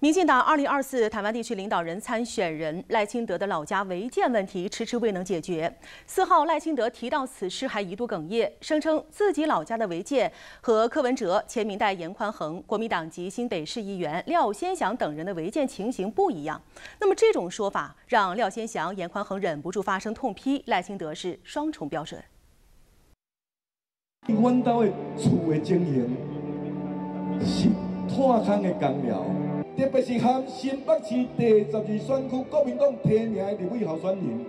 民进党二零二四台湾地区领导人参选人赖清德的老家违建问题迟迟未能解决。四号，赖清德提到此事还一度哽咽，声称自己老家的违建和柯文哲、前民代严宽恒、国民党籍新北市议员廖先祥等人的违建情形不一样。那么这种说法让廖先祥、严宽恒忍不住发生痛批赖清德是双重标准。因阮兜的厝的经营是拓坑的干料。特别是含新北市第十二选区国民党提名的立委候选人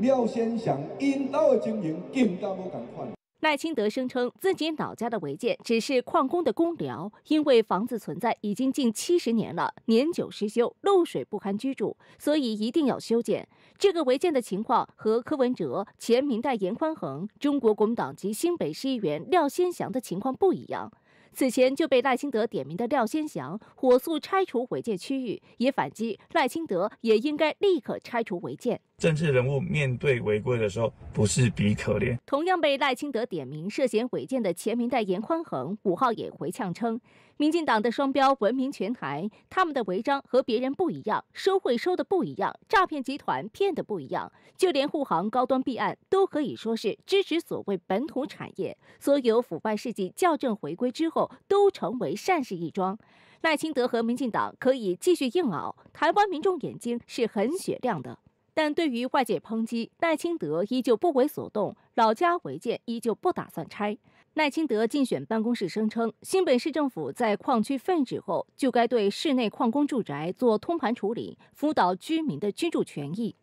廖先祥，因老的经营更加不敢看。赖清德声称自己老家的违建只是矿工的公寮，因为房子存在已经近七十年了，年久失修，漏水不堪居住，所以一定要修建。这个违建的情况和柯文哲、前明代严宽恒、中国国民党籍新北市议员廖先祥的情况不一样。此前就被赖清德点名的廖先祥，火速拆除违建区域以反击赖清德，也应该立刻拆除违建。政治人物面对违规的时候，不是比可怜。同样被赖清德点名涉嫌违建的前民代严宽恒，五号也回呛称：“民进党的双标闻名全台，他们的违章和别人不一样，收贿收的不一样，诈骗集团骗的不一样，就连护航高端弊案都可以说是支持所谓本土产业。所有腐败事迹校正回归之后，都成为善事一桩。赖清德和民进党可以继续硬熬，台湾民众眼睛是很雪亮的。”但对于外界抨击，赖清德依旧不为所动，老家违建依旧不打算拆。赖清德竞选办公室声称，新北市政府在矿区废止后，就该对市内矿工住宅做通盘处理，辅导居民的居住权益。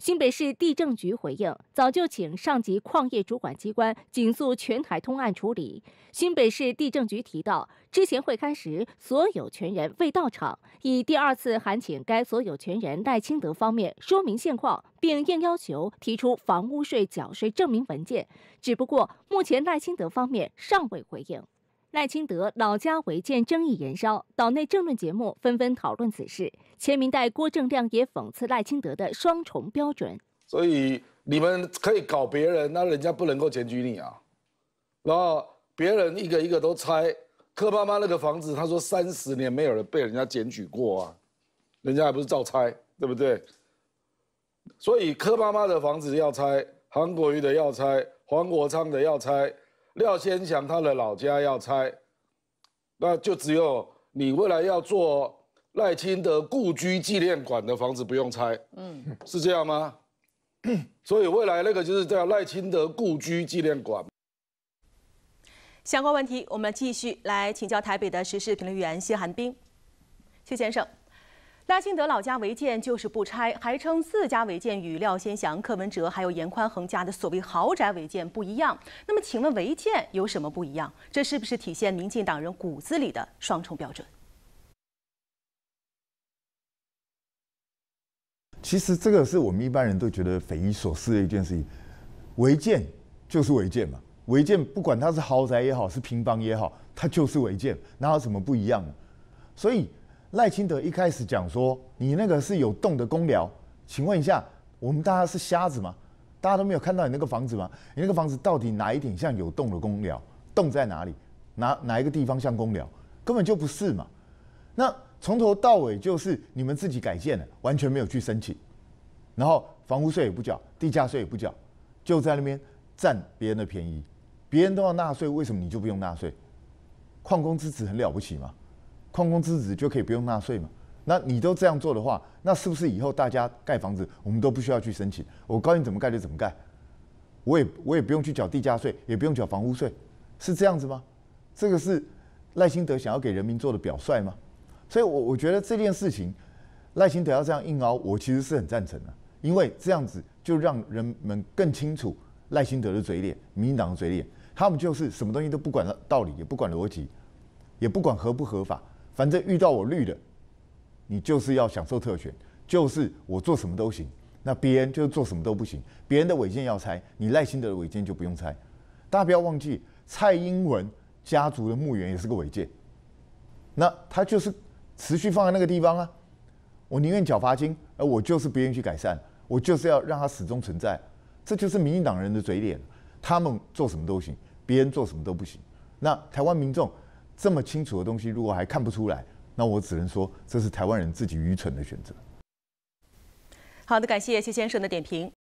新北市地政局回应，早就请上级矿业主管机关紧速全台通案处理。新北市地政局提到，之前会刊时所有权人未到场，已第二次函请该所有权人赖清德方面说明现况，并应要求提出房屋税缴税证明文件，只不过目前赖清德方面尚未回应。赖清德老家违建争议燃烧，岛内政论节目纷纷讨论此事。前明代郭正亮也讽刺赖清德的双重标准。所以你们可以搞别人，那人家不能够检举你啊。然后别人一个一个都拆，柯妈妈那个房子，他说三十年没有人被人家检举过啊，人家还不是照拆，对不对？所以柯妈妈的房子要拆，韩国瑜的要拆，黄国昌的要拆。廖先祥他的老家要拆，那就只有你未来要做赖清德故居纪念馆的房子不用拆，嗯，是这样吗？所以未来那个就是叫赖清德故居纪念馆。相关问题，我们继续来请教台北的时事评论员谢寒冰，谢先生。嘉兴德老家违建就是不拆，还称自家违建与廖先祥、柯文哲还有严宽恒家的所谓豪宅违建不一样。那么，请问违建有什么不一样？这是不是体现民进党人骨子里的双重标准？其实这个是我们一般人都觉得匪夷所思的一件事情。违建就是违建嘛，违建不管它是豪宅也好，是平房也好，它就是违建，哪有什么不一样？所以。赖清德一开始讲说，你那个是有洞的公寮，请问一下，我们大家是瞎子吗？大家都没有看到你那个房子吗？你那个房子到底哪一点像有洞的公寮？洞在哪里？哪哪一个地方像公寮？根本就不是嘛。那从头到尾就是你们自己改建的，完全没有去申请，然后房屋税也不缴，地价税也不缴，就在那边占别人的便宜。别人都要纳税，为什么你就不用纳税？矿工之子很了不起吗？矿工之子就可以不用纳税嘛？那你都这样做的话，那是不是以后大家盖房子，我们都不需要去申请？我高兴怎么盖就怎么盖，我也我也不用去缴地价税，也不用缴房屋税，是这样子吗？这个是赖清德想要给人民做的表率吗？所以，我我觉得这件事情，赖清德要这样硬凹，我其实是很赞成的，因为这样子就让人们更清楚赖清德的嘴脸，民党的嘴脸，他们就是什么东西都不管道理，也不管逻辑，也不管合不合法。反正遇到我绿的，你就是要享受特权，就是我做什么都行，那别人就做什么都不行。别人的违建要拆，你赖德的违建就不用拆。大家不要忘记，蔡英文家族的墓园也是个违建，那他就是持续放在那个地方啊。我宁愿缴罚金，而我就是不愿意去改善，我就是要让它始终存在。这就是民进党人的嘴脸，他们做什么都行，别人做什么都不行。那台湾民众。这么清楚的东西，如果还看不出来，那我只能说这是台湾人自己愚蠢的选择。好的，感谢谢先生的点评。